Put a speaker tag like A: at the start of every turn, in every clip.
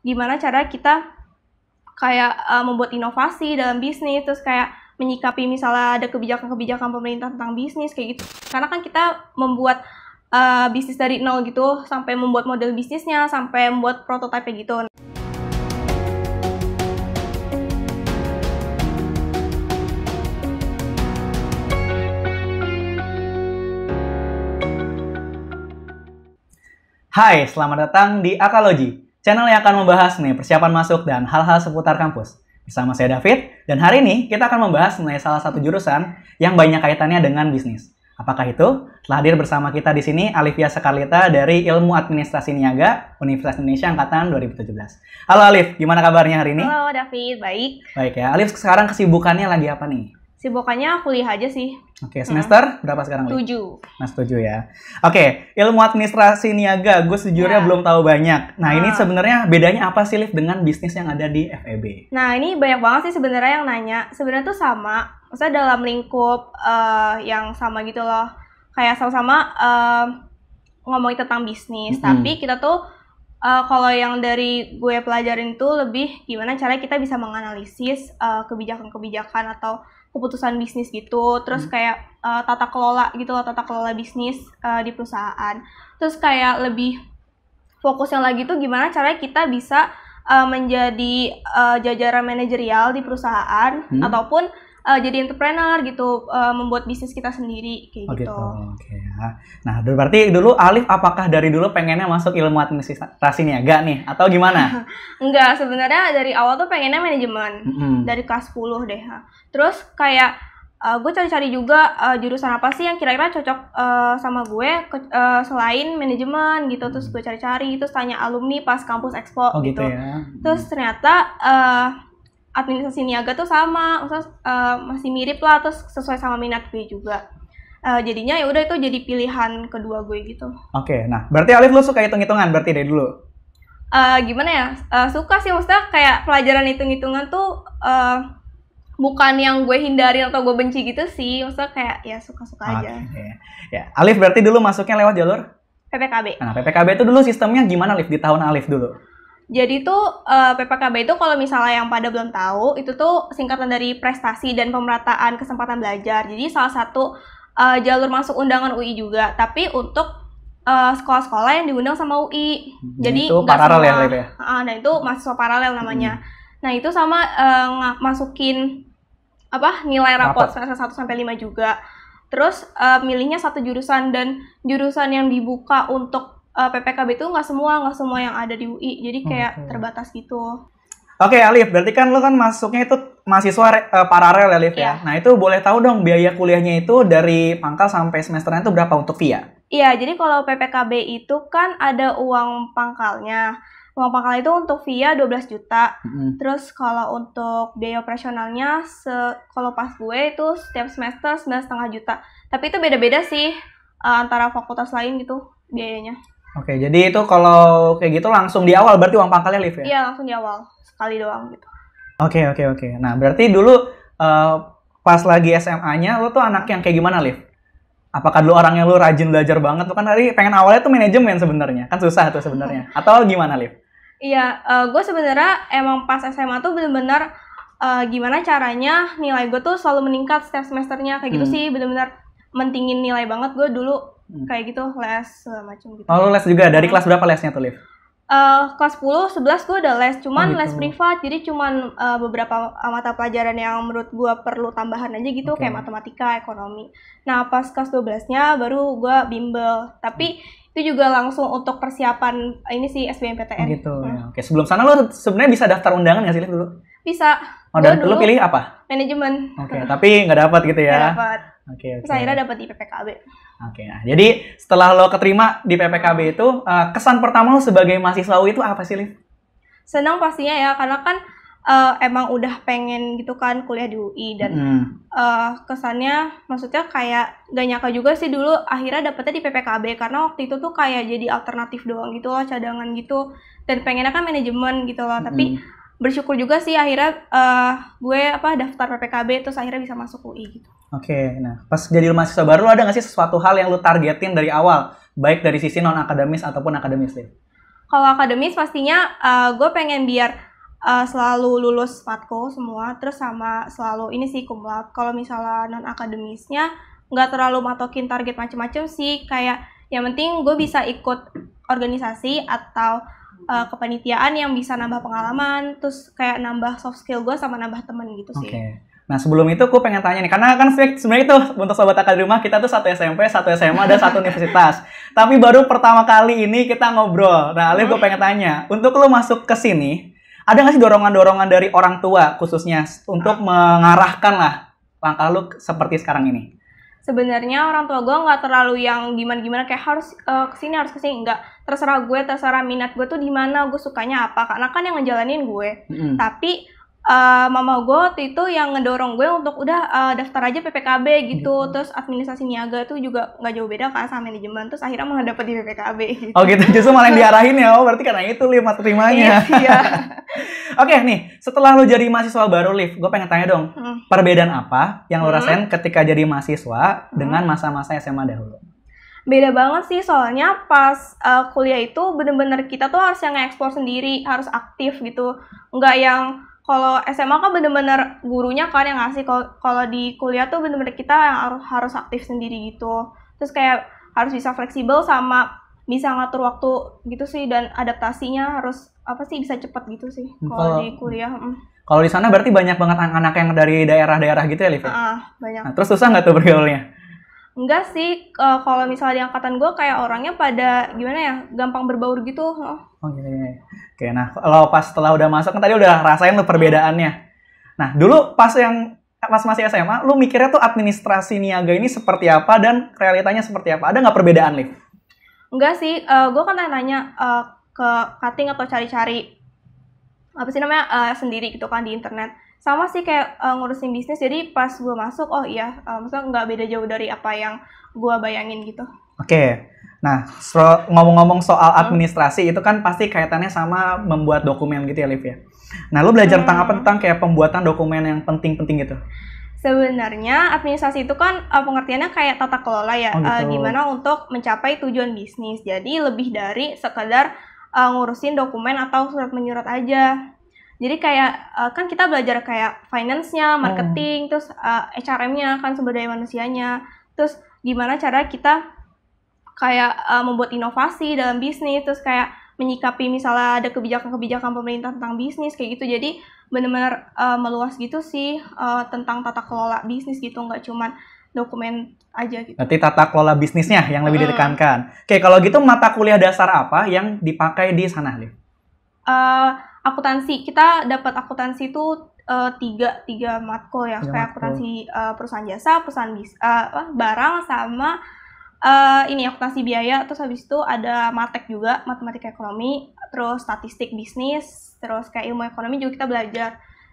A: gimana cara kita kayak uh, membuat inovasi dalam bisnis terus kayak menyikapi misalnya ada kebijakan-kebijakan pemerintah tentang bisnis kayak gitu karena kan kita membuat uh, bisnis dari nol gitu sampai membuat model bisnisnya sampai membuat prototipe gitu
B: Hai, selamat datang di Akaloji channel yang akan membahas nih persiapan masuk dan hal-hal seputar kampus. Bersama saya David, dan hari ini kita akan membahas mengenai salah satu jurusan yang banyak kaitannya dengan bisnis. Apakah itu? Telah hadir bersama kita di sini Alivia Sekarlita dari Ilmu Administrasi Niaga Universitas Indonesia Angkatan 2017. Halo Alif, gimana kabarnya hari ini? Halo
A: David, baik.
B: Baik ya. Alif, sekarang kesibukannya lagi apa nih?
A: si Sibukannya kuliah aja sih.
B: Oke, okay, hmm. semester hmm. berapa sekarang? Tujuh. Mas nah, tujuh ya. Oke, okay, ilmu administrasi niaga, gue sejujurnya yeah. belum tahu banyak. Nah, ini ah. sebenarnya bedanya apa sih, Liv, dengan bisnis yang ada di FEB?
A: Nah, ini banyak banget sih sebenarnya yang nanya. Sebenarnya tuh sama, maksudnya dalam lingkup uh, yang sama gitu loh. Kayak sama-sama uh, ngomongin tentang bisnis, -hmm. tapi kita tuh uh, kalau yang dari gue pelajarin tuh lebih gimana cara kita bisa menganalisis kebijakan-kebijakan uh, kebijakan -kebijakan atau keputusan bisnis gitu terus hmm. kayak uh, tata kelola gitu loh tata kelola bisnis uh, di perusahaan terus kayak lebih fokus yang lagi tuh gimana caranya kita bisa uh, menjadi uh, jajaran manajerial di perusahaan hmm. ataupun uh, jadi entrepreneur gitu, uh, membuat bisnis kita sendiri kayak oh, gitu. gitu.
B: Oke okay, ya. Nah, berarti dulu Alif apakah dari dulu pengennya masuk ilmu administrasi agak nih atau gimana?
A: Enggak, sebenarnya dari awal tuh pengennya manajemen. Mm -hmm. Dari kelas 10 deh. Terus kayak Uh, eh, gue cari-cari juga uh, jurusan apa sih yang kira-kira cocok uh, sama gue ke, uh, selain manajemen gitu terus gue cari-cari terus tanya alumni pas kampus expo oh, gitu, gitu ya. terus ternyata uh, administrasi niaga tuh sama, maksudnya uh, masih mirip lah terus sesuai sama minat gue juga. Uh, jadinya ya udah itu jadi pilihan kedua gue gitu.
B: Oke, okay, nah berarti Alif lo suka hitung-hitungan berarti dari dulu.
A: Uh, gimana ya? Uh, suka sih maksudnya kayak pelajaran hitung-hitungan tuh uh, bukan yang gue hindari atau gue benci gitu sih. Maksudnya kayak ya suka-suka okay. aja.
B: Ya, Alif berarti dulu masuknya lewat jalur
A: PPKB. Nah,
B: PPKB itu dulu sistemnya gimana Alif di tahun Alif dulu?
A: Jadi tuh uh, eh, PPKB itu kalau misalnya yang pada belum tahu itu tuh singkatan dari prestasi dan pemerataan kesempatan belajar. Jadi salah satu uh, jalur masuk undangan UI juga, tapi untuk eh, sekolah-sekolah uh, yang diundang sama UI. Hmm, Jadi itu paralel ya. Uh, nah itu mahasiswa paralel namanya. Hmm. Nah itu sama uh, masukin apa nilai raport semester 1 sampai 5 juga. Terus uh, milihnya satu jurusan dan jurusan yang dibuka untuk uh, eh, PPKB itu nggak semua nggak semua yang ada di UI jadi kayak hmm. terbatas gitu
B: Oke okay, Alif, berarti kan lo kan masuknya itu mahasiswa uh, paralel Alif yeah. ya. Iya. Nah itu boleh tahu dong biaya kuliahnya itu dari pangkal sampai semesternya itu berapa untuk via?
A: Ya? Iya, jadi kalau PPKB itu kan ada uang pangkalnya. Uang pangkal itu untuk via 12 juta. Mm-hmm. Terus kalau untuk biaya operasionalnya, se- kalau pas gue itu setiap semester 9,5 juta. Tapi itu beda-beda sih eh, antara fakultas lain gitu biayanya.
B: Oke, jadi itu kalau kayak gitu langsung di awal berarti uang pangkalnya lift ya? Iya,
A: langsung di awal. Sekali doang gitu.
B: Oke, oke, oke. Nah, berarti dulu uh, pas lagi SMA-nya lo tuh anak yang kayak gimana, Liv? Apakah dulu yang lo rajin belajar banget? Lo kan tadi pengen awalnya tuh manajemen kan sebenarnya. Kan susah tuh sebenarnya. Atau gimana, Liv?
A: Iya, uh, eh, gue sebenarnya emang pas SMA tuh bener-bener uh, gimana caranya nilai gue tuh selalu meningkat setiap semesternya. Kayak gitu hmm. sih, bener-bener mentingin nilai banget gue dulu hmm. kayak gitu les macam gitu. Oh, les juga. Dari kelas
B: berapa lesnya tuh, Liv?
A: Uh, kelas 10, 11 gue udah les, cuman oh, gitu. les privat, jadi cuman uh, beberapa mata pelajaran yang menurut gue perlu tambahan aja gitu, okay. kayak matematika, ekonomi. Nah, pas kelas 12-nya baru gue bimbel, tapi hmm. itu juga langsung untuk persiapan eh, ini sih SBMPTN. Oh
B: gitu. Hmm. Ya, oke, sebelum sana lo sebenarnya bisa daftar undangan nggak sih Liv, dulu?
A: Bisa. Oh, dan lo pilih apa? Manajemen.
B: Oke, okay, tapi nggak dapat gitu ya? Nggak dapat. Oke. Okay, okay. Terus akhirnya
A: dapat di PPKB.
B: Oke, nah, jadi setelah lo keterima di PPKB itu, uh, kesan pertama lo sebagai mahasiswa UI itu apa sih, Lin?
A: Senang pastinya ya, karena kan uh, emang udah pengen gitu kan kuliah di UI dan hmm. uh, kesannya maksudnya kayak gak nyangka juga sih dulu akhirnya dapetnya di PPKB karena waktu itu tuh kayak jadi alternatif doang gitu loh cadangan gitu dan pengennya kan manajemen gitu loh hmm. tapi bersyukur juga sih akhirnya uh, gue apa daftar PPKB terus akhirnya bisa masuk UI gitu.
B: Oke, nah pas jadi mahasiswa baru ada nggak sih sesuatu hal yang lo targetin dari awal, baik dari sisi non akademis ataupun akademis deh?
A: Kalau akademis pastinya uh, eh, gue pengen biar uh, selalu lulus matko semua, terus sama selalu ini sih kumlat. Kalau misalnya non akademisnya nggak terlalu matokin target macam-macam sih, kayak yang penting gue bisa ikut organisasi atau uh, kepanitiaan yang bisa nambah pengalaman, terus kayak nambah soft skill gue sama nambah temen gitu sih.
B: Okay Nah sebelum itu aku pengen tanya nih, karena kan sebenarnya itu untuk sobat akal di rumah kita tuh satu SMP, satu SMA, dan satu universitas. Tapi baru pertama kali ini kita ngobrol. Nah Alif gue pengen tanya, untuk lo masuk ke sini, ada gak sih dorongan-dorongan dari orang tua khususnya untuk mengarahkan lah langkah lo seperti sekarang ini?
A: Sebenarnya orang tua gue nggak terlalu yang gimana-gimana kayak harus uh, eh, kesini harus kesini nggak terserah gue terserah minat gue tuh di mana gue sukanya apa karena kan yang ngejalanin gue. Mm -hmm. Tapi uh, mama gue waktu itu yang ngedorong gue untuk udah uh, daftar aja PPKB gitu hmm. terus administrasi niaga itu juga nggak jauh beda kan sama manajemen terus akhirnya malah dapet di PPKB gitu. oh gitu justru malah yang diarahin ya oh
B: berarti karena itu lihat terimanya iya, iya. oke okay, nih setelah lo jadi mahasiswa baru Liv gue pengen tanya dong hmm. perbedaan apa yang lo hmm. rasain ketika jadi mahasiswa hmm. dengan masa-masa SMA dahulu
A: beda banget sih soalnya pas uh, kuliah itu bener-bener kita tuh harus yang ekspor sendiri harus aktif gitu nggak yang kalau SMA kan bener-bener gurunya kan yang ngasih kalau di kuliah tuh bener-bener kita yang harus aktif sendiri gitu terus kayak harus bisa fleksibel sama bisa ngatur waktu gitu sih dan adaptasinya harus apa sih bisa cepat gitu sih hmm, kalau di kuliah mm.
B: kalau di sana berarti banyak banget anak-anak yang dari daerah-daerah gitu ya Liv? Ya?
A: Ah, banyak nah, terus
B: susah nggak tuh bergaulnya
A: Enggak sih, uh, kalau misalnya di angkatan gue kayak orangnya pada gimana ya, gampang berbaur gitu. Oh,
B: iya, iya. iya. Oke, nah kalau pas setelah udah masuk kan tadi udah rasain lo perbedaannya. Nah, dulu pas yang pas masih SMA, lu mikirnya tuh administrasi niaga ini seperti apa dan realitanya seperti apa? Ada nggak perbedaan, nih?
A: Enggak sih, uh, eh, gue kan nanya uh, ke cutting atau cari-cari apa sih namanya uh, sendiri gitu kan di internet. Sama sih kayak uh, ngurusin bisnis, jadi pas gue masuk, oh iya, uh, maksudnya nggak beda jauh dari apa yang gue bayangin gitu.
B: Oke, okay. Nah, ngomong-ngomong soal hmm. administrasi itu kan pasti kaitannya sama membuat dokumen gitu ya, Liv ya. Nah, lu belajar hmm. tentang apa hmm. tentang kayak pembuatan dokumen yang penting-penting gitu?
A: Sebenarnya administrasi itu kan uh, pengertiannya kayak tata kelola ya, oh, gitu. uh, gimana untuk mencapai tujuan bisnis. Jadi lebih dari sekedar uh, ngurusin dokumen atau surat menyurat aja. Jadi kayak uh, kan kita belajar kayak finance-nya, hmm. marketing, hmm. terus uh, HRM-nya kan sumber daya manusianya, terus gimana cara kita kayak uh, membuat inovasi dalam bisnis terus kayak menyikapi misalnya ada kebijakan-kebijakan pemerintah tentang bisnis kayak gitu jadi benar-benar uh, eh, meluas gitu sih uh, tentang tata kelola bisnis gitu nggak cuma dokumen aja gitu. Nanti
B: tata kelola bisnisnya yang lebih ditekankan. Oke, kalau gitu mata kuliah dasar apa yang dipakai di sana, Liv?
A: Uh, akuntansi. Kita dapat akuntansi itu uh, tiga tiga matkul ya, kayak akuntansi uh, perusahaan jasa, perusahaan bis, uh, barang sama uh, ini akuntansi biaya, terus habis itu ada matek juga, matematika ekonomi, terus statistik bisnis, terus kayak ilmu ekonomi juga kita belajar.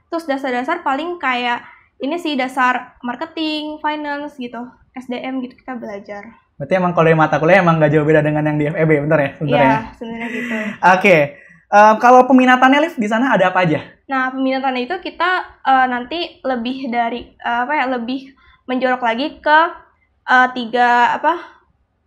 A: Terus dasar-dasar paling kayak ini sih dasar marketing, finance gitu, SDM gitu kita belajar.
B: Berarti emang kalau dari mata kuliah emang nggak jauh beda dengan yang di FEB, bentar ya? Bentar yeah, ya.
A: sebenarnya gitu. Oke.
B: Okay. uh, eh, kalau peminatannya Liv di sana ada apa aja?
A: Nah, peminatannya itu kita uh, nanti lebih dari uh, apa ya, lebih menjorok lagi ke uh, tiga apa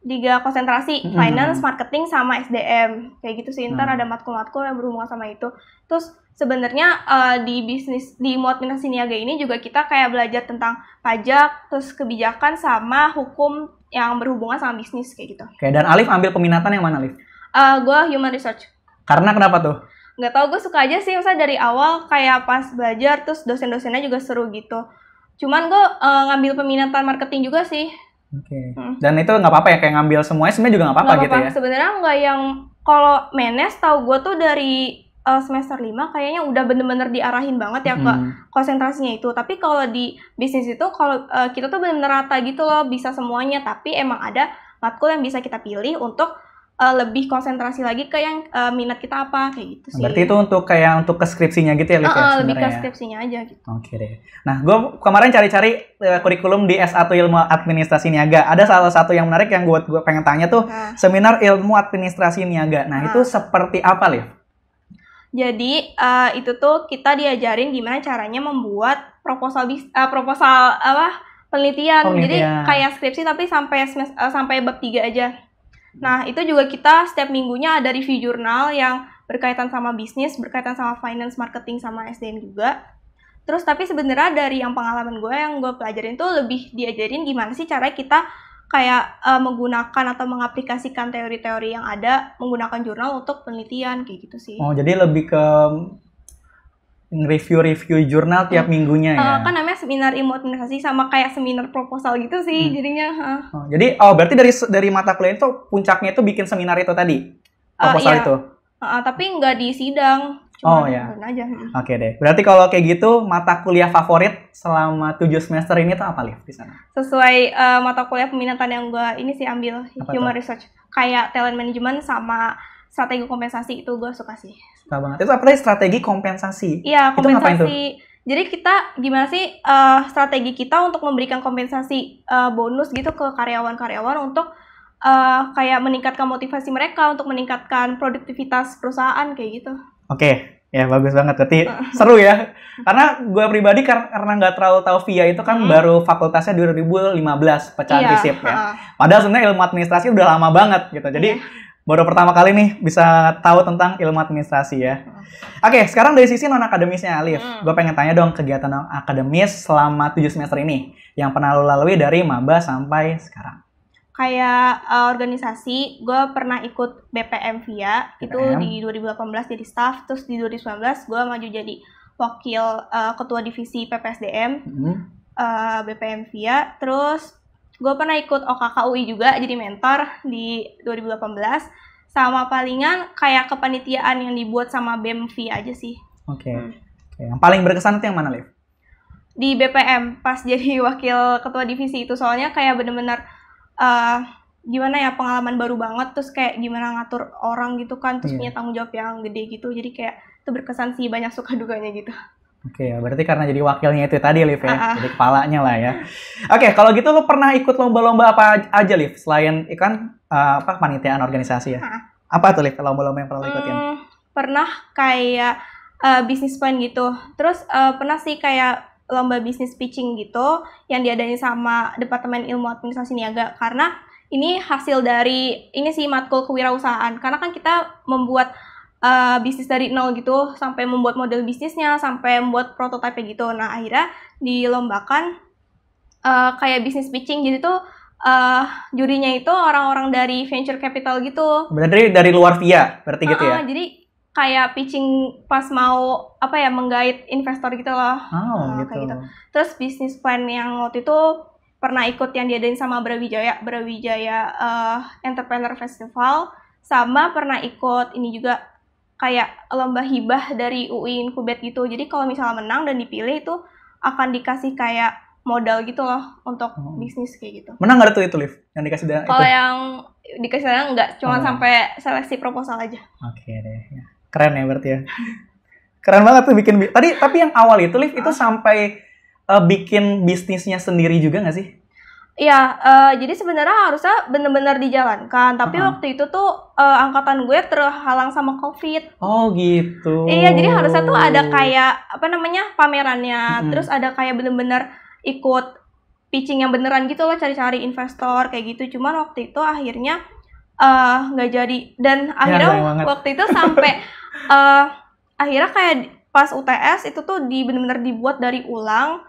A: tiga konsentrasi hmm. finance, marketing sama SDM kayak gitu sih. Ntar hmm. ada matkul-matkul yang berhubungan sama itu. Terus sebenarnya uh, di bisnis di muat minus niaga ini juga kita kayak belajar tentang pajak, terus kebijakan sama hukum yang berhubungan sama bisnis kayak gitu. Oke, dan Alif ambil
B: peminatan yang mana Alif?
A: Uh, eh, gue human research.
B: Karena kenapa tuh?
A: nggak tau, gue suka aja sih. Misalnya dari awal kayak pas belajar, terus dosen-dosennya juga seru gitu. Cuman gue uh, ngambil peminatan marketing juga sih
B: Oke. Okay. Hmm. Dan itu nggak apa-apa ya kayak ngambil semuanya sebenarnya juga nggak apa-apa gitu ya. Sebenarnya
A: nggak yang kalau menes tahu gue tuh dari uh, semester lima kayaknya udah bener-bener diarahin banget ya hmm. ke konsentrasinya itu. Tapi kalau di bisnis itu kalau uh, kita tuh bener-bener rata gitu loh bisa semuanya tapi emang ada matkul yang bisa kita pilih untuk uh, lebih konsentrasi lagi ke yang uh, minat kita apa kayak gitu sih. Berarti itu
B: untuk kayak untuk ke skripsinya gitu ya, Liv, uh, ya lebih ke ya?
A: skripsinya aja gitu.
B: Oke okay, deh. Nah, gue kemarin cari-cari uh, kurikulum di S1 Ilmu Administrasi Niaga. Ada salah satu yang menarik yang gue gue pengen tanya tuh nah. seminar Ilmu Administrasi Niaga. Nah, nah. itu seperti apa, Liv?
A: Jadi uh, itu tuh kita diajarin gimana caranya membuat proposal bis, uh, proposal apa penelitian. penelitian. Jadi kayak skripsi tapi sampai uh, sampai bab tiga aja. Hmm. Nah, itu juga kita setiap minggunya ada review jurnal yang berkaitan sama bisnis, berkaitan sama finance, marketing, sama SDM juga. Terus tapi sebenarnya dari yang pengalaman gue yang gue pelajarin tuh lebih diajarin gimana sih cara kita kayak uh, menggunakan atau mengaplikasikan teori-teori yang ada menggunakan jurnal untuk penelitian kayak gitu sih. Oh, jadi
B: lebih ke review review jurnal tiap hmm. minggunya uh, kan
A: namanya seminar ilmu administrasi sama kayak seminar proposal gitu sih hmm. jadinya. Uh.
B: Oh, jadi oh berarti dari dari mata kuliah itu puncaknya itu bikin seminar itu tadi. Eh, proposal uh, iya. itu.
A: Uh, tapi nggak di sidang. Cuma oh ya. Aja. Oke
B: okay, deh. Berarti kalau kayak gitu mata kuliah favorit selama tujuh semester ini tuh apa, lihat di sana?
A: Sesuai uh, mata kuliah peminatan yang gue ini sih ambil apa human itu? research. Kayak talent management sama strategi kompensasi itu gue suka sih.
B: Suka banget. Itu apa sih strategi kompensasi?
A: Iya, kompensasi. Itu Jadi kita gimana sih uh, strategi kita untuk memberikan kompensasi uh, bonus gitu ke karyawan-karyawan untuk uh, kayak meningkatkan motivasi mereka untuk meningkatkan produktivitas perusahaan kayak gitu.
B: Oke, okay. ya bagus banget. Berarti seru ya. Karena gue pribadi karena nggak terlalu tahu via itu kan hmm. baru fakultasnya 2015 pecahan iya, risip ya. Padahal sebenarnya ilmu administrasi udah lama banget gitu. Jadi iya baru pertama kali nih bisa tahu tentang ilmu administrasi ya. Hmm. Oke, okay, sekarang dari sisi non akademisnya Alif, hmm. gue pengen tanya dong kegiatan non akademis selama tujuh semester ini yang pernah lo lalui dari maba sampai sekarang.
A: Kayak uh, organisasi, gue pernah ikut BPM VIA BPM. itu di 2018 jadi staff, terus di 2019 gue maju jadi wakil uh, ketua divisi PPSDM hmm. uh, eh, BPM VIA, terus gue pernah ikut OKKUI juga jadi mentor di 2018 sama palingan kayak kepanitiaan yang dibuat sama BEMV aja sih.
B: Oke. Hmm. Okay. Yang paling berkesan itu yang mana, Liv?
A: Di BPM pas jadi wakil ketua divisi itu soalnya kayak bener-bener uh, gimana ya pengalaman baru banget terus kayak gimana ngatur orang gitu kan terus yeah. punya tanggung jawab yang gede gitu jadi kayak itu berkesan sih banyak suka dukanya gitu.
B: Oke, okay, berarti karena jadi wakilnya itu tadi, Liv ya. Uh-uh. Jadi kepalanya lah ya. Oke, okay, kalau gitu lo pernah ikut lomba-lomba apa aja, Liv? Selain ikan uh, apa panitiaan organisasi ya? Uh-uh. Apa tuh, Liv? Lomba-lomba yang pernah lo ikutin? Hmm,
A: pernah kayak uh, eh, bisnis plan gitu. Terus uh, pernah sih kayak lomba bisnis pitching gitu yang diadain sama Departemen Ilmu Administrasi Niaga karena ini hasil dari ini sih matkul kewirausahaan. Karena kan kita membuat uh, bisnis dari nol gitu sampai membuat model bisnisnya sampai membuat prototipe gitu nah akhirnya dilombakan uh, kayak bisnis pitching jadi gitu tuh uh, jurinya itu orang-orang dari venture capital gitu berarti dari dari luar via berarti uh gitu ya jadi kayak pitching pas mau apa ya menggait investor gitu loh oh, uh, gitu. Kayak gitu terus bisnis plan yang waktu itu pernah ikut yang diadain sama Brawijaya Brawijaya uh, Entrepreneur Festival sama pernah ikut ini juga kayak lomba hibah dari UI Kubet gitu. Jadi kalau misalnya menang dan dipilih itu akan dikasih kayak modal gitu loh untuk hmm. bisnis kayak gitu.
B: Menang nggak tuh itu lift yang dikasih dana? Kalau
A: yang dikasih dana nggak, cuma oh. sampai seleksi proposal aja.
B: Oke okay, deh, ya. keren ya berarti ya. keren banget tuh bikin. Tadi tapi yang awal itu lift itu sampai uh, bikin bisnisnya sendiri juga nggak sih?
A: Iya, uh, jadi sebenarnya harusnya benar-benar dijalankan. Tapi uh -huh. waktu itu tuh uh, angkatan gue terhalang sama COVID.
B: Oh gitu. Iya, jadi harusnya tuh ada kayak
A: apa namanya pamerannya. Hmm. Terus ada kayak benar-benar ikut pitching yang beneran gitu loh, cari-cari investor kayak gitu. Cuman waktu itu akhirnya eh, nggak uh, jadi. Dan ya, akhirnya ya, waktu itu sampai uh, akhirnya kayak pas UTS itu tuh di benar-benar dibuat dari ulang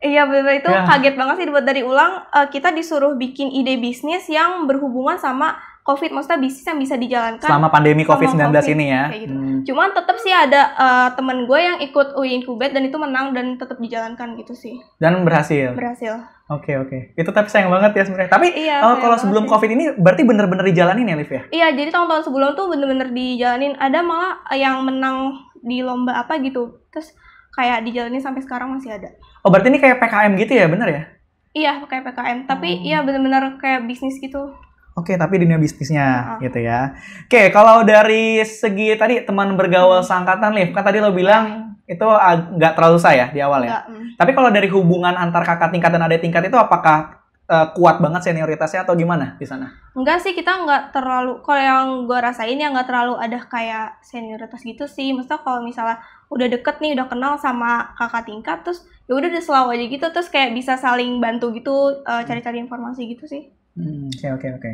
A: Iya benar itu ya. kaget banget sih buat dari ulang uh, kita disuruh bikin ide bisnis yang berhubungan sama COVID, maksudnya bisnis yang bisa dijalankan selama pandemi COVID-19 COVID, ini ya. gitu. hmm. Cuman tetap sih ada uh, temen gue yang ikut uin Incubate dan itu menang dan tetap dijalankan gitu sih.
B: Dan berhasil. Berhasil. Oke okay, oke. Okay. Itu tapi sayang banget ya sebenarnya. Tapi iya, uh, kalau sebelum sih. COVID ini berarti bener-bener dijalanin ya Liv ya?
A: Iya jadi tahun-tahun sebelum tuh bener-bener dijalanin. Ada malah yang menang di lomba apa gitu. Terus kayak dijalani sampai sekarang masih ada.
B: Oh berarti ini kayak PKM gitu ya, bener ya?
A: Iya kayak PKM, tapi hmm. ya bener-bener kayak bisnis gitu.
B: Oke, okay, tapi dunia bisnisnya uh gitu ya. Oke, okay, kalau dari segi tadi teman bergaul hmm. seangkatan Liv, kan tadi lo bilang iya. itu nggak terlalu saya di awal ya. uh Tapi kalau dari hubungan antar kakak tingkat dan adik tingkat itu apakah uh, kuat banget senioritasnya atau gimana di sana?
A: Enggak sih, kita nggak terlalu kalau yang gue rasain ya nggak terlalu ada kayak senioritas gitu sih. Maksudnya kalau misalnya udah deket nih udah kenal sama kakak tingkat terus ya udah udah selalu aja gitu terus kayak bisa saling bantu gitu eh, hmm. cari-cari uh, informasi gitu sih.
B: Hmm, oke oke oke.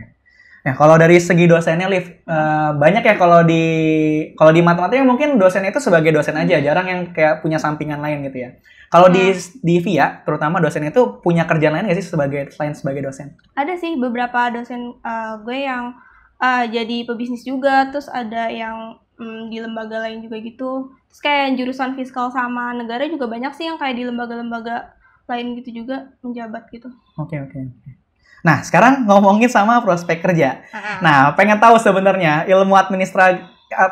B: Nah, kalau dari segi dosennya, Liv, uh, banyak ya kalau di kalau di matematika mungkin dosen itu sebagai dosen aja, hmm. jarang yang kayak punya sampingan lain gitu ya. Kalau hmm. di di VIA, terutama dosennya itu punya kerjaan lain nggak sih sebagai selain sebagai dosen?
A: Ada sih beberapa dosen uh, gue yang uh, jadi pebisnis juga, terus ada yang hmm, di lembaga lain juga gitu terus kayak jurusan fiskal sama negara juga banyak sih yang kayak di lembaga-lembaga lain gitu juga menjabat gitu
B: oke okay, oke okay, Nah, sekarang ngomongin sama prospek kerja. Nah, pengen tahu sebenarnya ilmu administra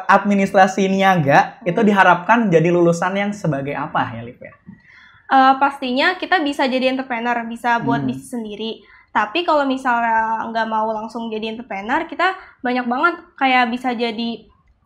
B: administrasi niaga hmm. itu diharapkan jadi lulusan yang sebagai apa ya, Lip?
A: Uh, pastinya kita bisa jadi entrepreneur, bisa buat hmm. bisnis sendiri. Tapi kalau misalnya nggak mau langsung jadi entrepreneur, kita banyak banget kayak bisa jadi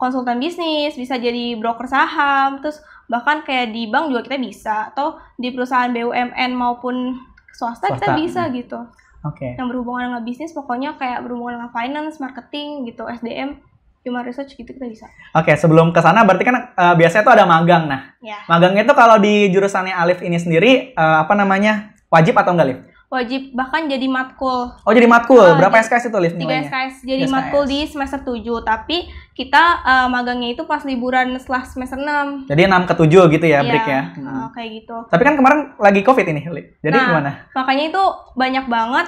A: konsultan bisnis, bisa jadi broker saham, terus bahkan kayak di bank juga kita bisa atau di perusahaan BUMN maupun swasta, swasta. kita bisa hmm. gitu. Oke. Okay. Yang berhubungan dengan bisnis pokoknya kayak berhubungan dengan finance, marketing gitu, SDM, human research gitu kita bisa.
B: Oke, okay, sebelum ke sana berarti kan uh, biasanya tuh ada magang nah. Yeah. Magangnya tuh kalau di jurusannya Alif ini sendiri uh, apa namanya? Wajib atau enggak, Alif?
A: wajib bahkan jadi matkul. Oh, jadi matkul.
B: Uh, Berapa SKS itu lift tiga 3
A: SKS. Jadi SKS. matkul di semester tujuh tapi kita uh, magangnya itu pas liburan setelah semester enam
B: Jadi enam ke tujuh gitu ya, iya. break ya. Ah, hmm. Uh,
A: kayak gitu. Tapi kan
B: kemarin lagi Covid ini, Jadi nah, gimana?
A: Makanya itu banyak banget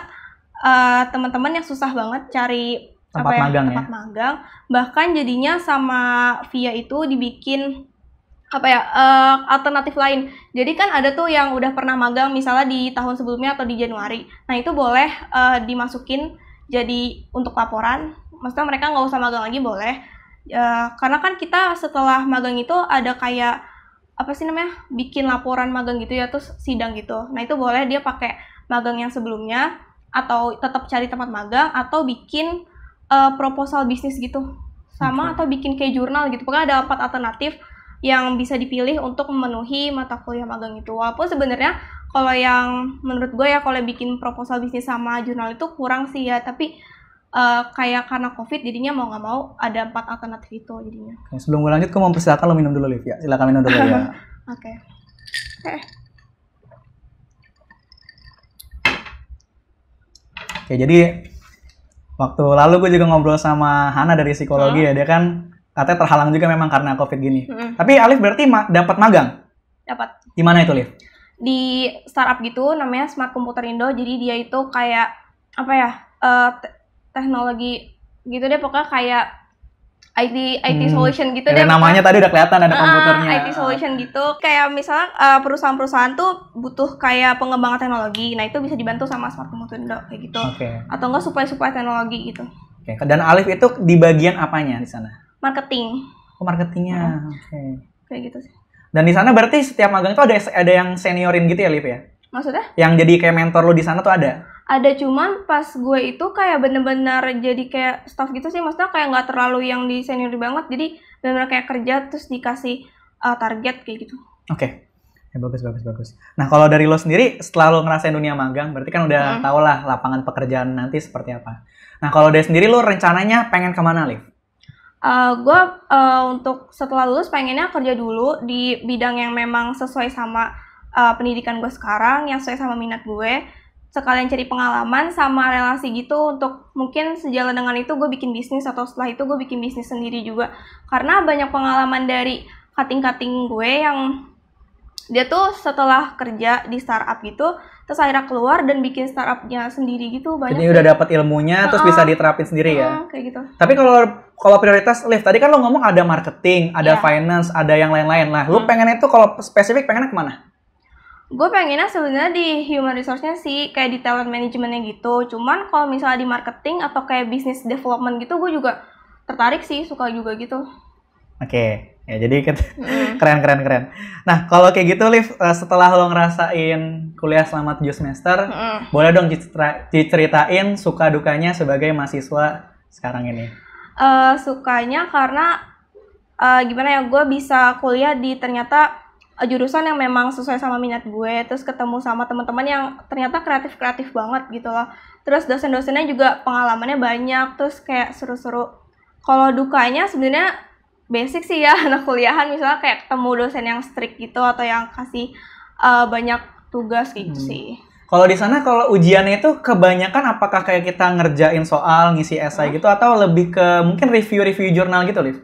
A: uh, teman-teman yang susah banget cari tempat apa ya, magang tempat ya? magang. Bahkan jadinya sama Via itu dibikin apa ya uh, alternatif lain. Jadi kan ada tuh yang udah pernah magang misalnya di tahun sebelumnya atau di Januari. Nah itu boleh uh, dimasukin jadi untuk laporan. Maksudnya mereka nggak usah magang lagi boleh. Uh, karena kan kita setelah magang itu ada kayak apa sih namanya bikin laporan magang gitu ya terus sidang gitu. Nah itu boleh dia pakai magang yang sebelumnya atau tetap cari tempat magang atau bikin uh, proposal bisnis gitu sama okay. atau bikin kayak jurnal gitu. Pokoknya ada empat alternatif yang bisa dipilih untuk memenuhi mata kuliah magang itu. Walaupun sebenarnya kalau yang menurut gue ya kalau bikin proposal bisnis sama jurnal itu kurang sih ya, tapi uh, kayak karena covid jadinya mau nggak mau ada empat alternatif itu jadinya.
B: sebelum gue lanjut, gue mau persilakan lo minum dulu Liv ya. Silakan minum dulu ya.
A: Oke. Okay.
B: Oke, jadi waktu lalu gue juga ngobrol sama Hana dari psikologi oh. ya, dia kan katanya terhalang juga memang karena covid gini. Mm-hmm. Tapi Alif berarti ma- dapat magang. Dapat. Di mana itu, Alif?
A: Di startup gitu, namanya Smart Computer Indo. Jadi dia itu kayak apa ya uh, te- teknologi gitu deh, pokoknya kayak IT IT hmm. solution gitu ya, deh. Namanya pokoknya. tadi udah kelihatan ada uh, komputernya. IT solution gitu. Kayak misalnya eh, perusahaan-perusahaan tuh butuh kayak pengembangan teknologi. Nah, itu bisa dibantu sama Smart Computer Indo kayak gitu. Okay. Atau enggak supaya-supaya teknologi gitu.
B: Oke. Dan Alif itu di bagian apanya di sana?
A: marketing
B: oh, marketingnya oke okay. kayak gitu sih dan di sana berarti setiap magang itu ada ada yang seniorin gitu ya Liv ya maksudnya yang jadi kayak mentor lo di sana tuh ada
A: ada cuman pas gue itu kayak bener-bener jadi kayak staff gitu sih maksudnya kayak nggak terlalu yang di senior banget jadi bener-bener kayak kerja terus dikasih uh, target kayak gitu
B: oke okay. ya bagus bagus bagus nah kalau dari lo sendiri setelah lo ngerasain dunia magang berarti kan udah hmm. tau lah lapangan pekerjaan nanti seperti apa nah kalau dari sendiri lo rencananya pengen kemana Liv?
A: uh, eh, gue uh, untuk setelah lulus pengennya kerja dulu di bidang yang memang sesuai sama uh, pendidikan gue sekarang, yang sesuai sama minat gue. Sekalian cari pengalaman sama relasi gitu untuk mungkin sejalan dengan itu gue bikin bisnis atau setelah itu gue bikin bisnis sendiri juga. Karena banyak pengalaman dari cutting-cutting gue yang dia tuh setelah kerja di startup gitu terus akhirnya keluar dan bikin startupnya sendiri gitu banyak. Jadi udah
B: dapat ilmunya, uh, terus bisa diterapin sendiri uh, ya. Kayak gitu. Tapi kalau kalau prioritas lift tadi kan lo ngomong ada marketing, ada yeah. finance, ada yang lain-lain lah. Lo hmm. pengennya itu kalau spesifik pengennya kemana?
A: gue pengennya sebenarnya di human resource-nya sih kayak di talent management-nya gitu. Cuman kalau misalnya di marketing atau kayak business development gitu, gue juga tertarik sih, suka juga gitu.
B: Oke. Okay ya jadi kan keren keren keren nah kalau kayak gitu Liv eh, setelah lo ngerasain kuliah selama 7 semester mm. boleh dong diceritain suka dukanya sebagai mahasiswa sekarang ini
A: uh, sukanya karena uh, gimana ya gue bisa kuliah di ternyata jurusan yang memang sesuai sama minat gue terus ketemu sama teman-teman yang ternyata kreatif kreatif banget gitu loh terus dosen-dosennya juga pengalamannya banyak terus kayak seru-seru kalau dukanya sebenarnya basic sih ya anak kuliahan misalnya kayak ketemu dosen yang strict gitu atau yang kasih uh, banyak tugas gitu hmm. sih.
B: Kalau di sana kalau ujiannya itu kebanyakan apakah kayak kita ngerjain soal, ngisi esai hmm. gitu atau lebih ke mungkin review-review jurnal gitu, Liv?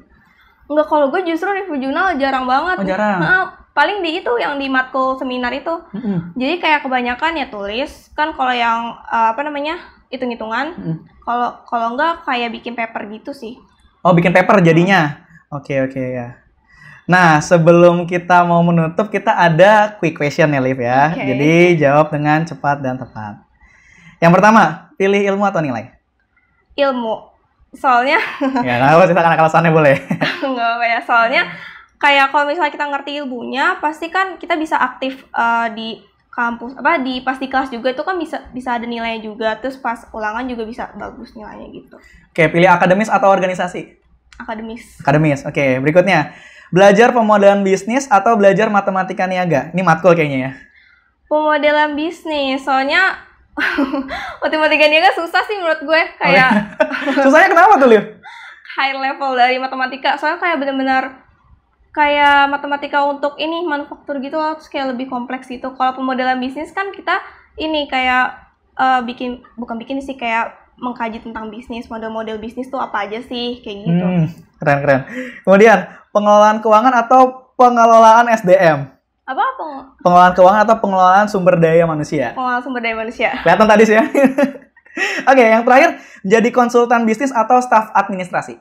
A: Enggak, kalau gue justru review jurnal jarang banget. Oh, jarang. Nah, paling di itu yang di matkul seminar itu. -hmm. Jadi kayak kebanyakan ya tulis, kan kalau yang uh, apa namanya? hitung-hitungan. Hmm. Kalau hmm. kalau enggak kayak bikin paper gitu sih.
B: Oh, bikin paper jadinya. Oke, oke ya. Nah, sebelum kita mau menutup, kita ada quick question ya, Liv ya. Okay. Jadi jawab dengan cepat dan tepat. Yang pertama, pilih ilmu atau nilai?
A: Ilmu. Soalnya
B: Ya, kenapa kita akan alasannya boleh.
A: Enggak apa ya. Soalnya kayak kalau misalnya kita ngerti ilmunya, pasti kan kita bisa aktif uh, di kampus apa di pas di kelas juga itu kan bisa bisa ada nilainya juga terus pas ulangan juga bisa bagus nilainya gitu.
B: Oke, pilih akademis atau organisasi?
A: Akademis.
B: Akademis. Oke, okay. berikutnya. Belajar pemodelan bisnis atau belajar matematika niaga? Ini matkul kayaknya ya.
A: Pemodelan bisnis. Soalnya matematika niaga susah sih menurut gue. Oh, kayak iya?
B: Susahnya kenapa tuh, Liv?
A: High level dari matematika. Soalnya kayak bener-bener kayak matematika untuk ini manufaktur gitu loh, terus kayak lebih kompleks gitu. Kalau pemodelan bisnis kan kita ini kayak uh, bikin bukan bikin sih kayak mengkaji tentang bisnis, model-model bisnis tuh apa aja sih, kayak gitu.
B: Hmm, keren keren. Kemudian pengelolaan keuangan atau pengelolaan SDM. Apa peng pengelolaan keuangan atau pengelolaan sumber daya manusia?
A: Pengelolaan sumber daya manusia.
B: Kelihatan tadi sih ya. Oke, okay, yang terakhir jadi konsultan bisnis atau staff administrasi.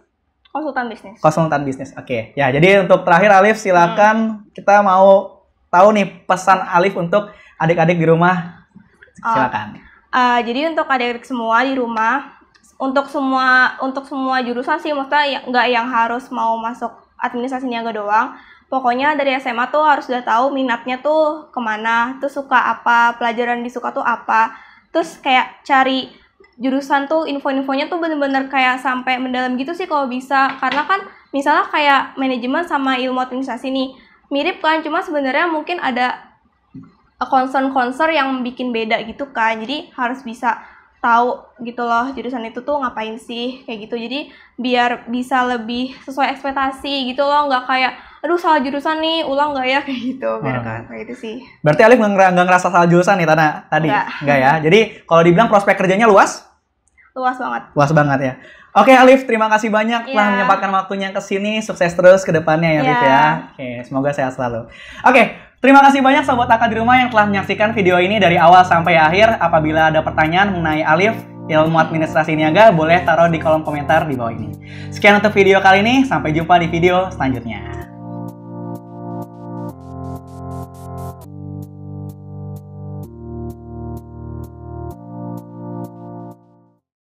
B: Konsultan bisnis. Konsultan bisnis. Oke. Okay. Ya, jadi untuk terakhir Alif silakan hmm. kita mau tahu nih pesan Alif untuk adik-adik di rumah. Ah, silakan. Uh,
A: Uh, jadi untuk adik-adik semua di rumah, untuk semua untuk semua jurusan sih maksudnya ya, nggak yang harus mau masuk administrasi niaga doang. Pokoknya dari SMA tuh harus udah tahu minatnya tuh kemana, tuh suka apa, pelajaran disuka tuh apa. Terus kayak cari jurusan tuh info-infonya tuh bener-bener kayak sampai mendalam gitu sih kalau bisa. Karena kan misalnya kayak manajemen sama ilmu administrasi nih mirip kan, cuma sebenarnya mungkin ada concern-concern yang bikin beda gitu kan jadi harus bisa tahu gitu loh jurusan itu tuh ngapain sih kayak gitu jadi biar bisa lebih sesuai ekspektasi gitu loh nggak kayak aduh salah jurusan nih ulang nggak ya kayak gitu biar hmm. kayak gitu sih
B: berarti Alif nggak ngerasa salah jurusan nih Tana tadi nggak ya jadi kalau dibilang prospek kerjanya luas luas banget luas banget ya Oke Alif, terima kasih banyak yeah. telah menyempatkan waktunya ke sini. Sukses terus ke depannya ya Alif ya. Iya. Oke, semoga sehat selalu. Oke, Terima kasih banyak Sobat akad di Rumah yang telah menyaksikan video ini dari awal sampai akhir. Apabila ada pertanyaan mengenai Alif, ilmu administrasi niaga, boleh taruh di kolom komentar di bawah ini. Sekian untuk video kali ini, sampai jumpa di video selanjutnya.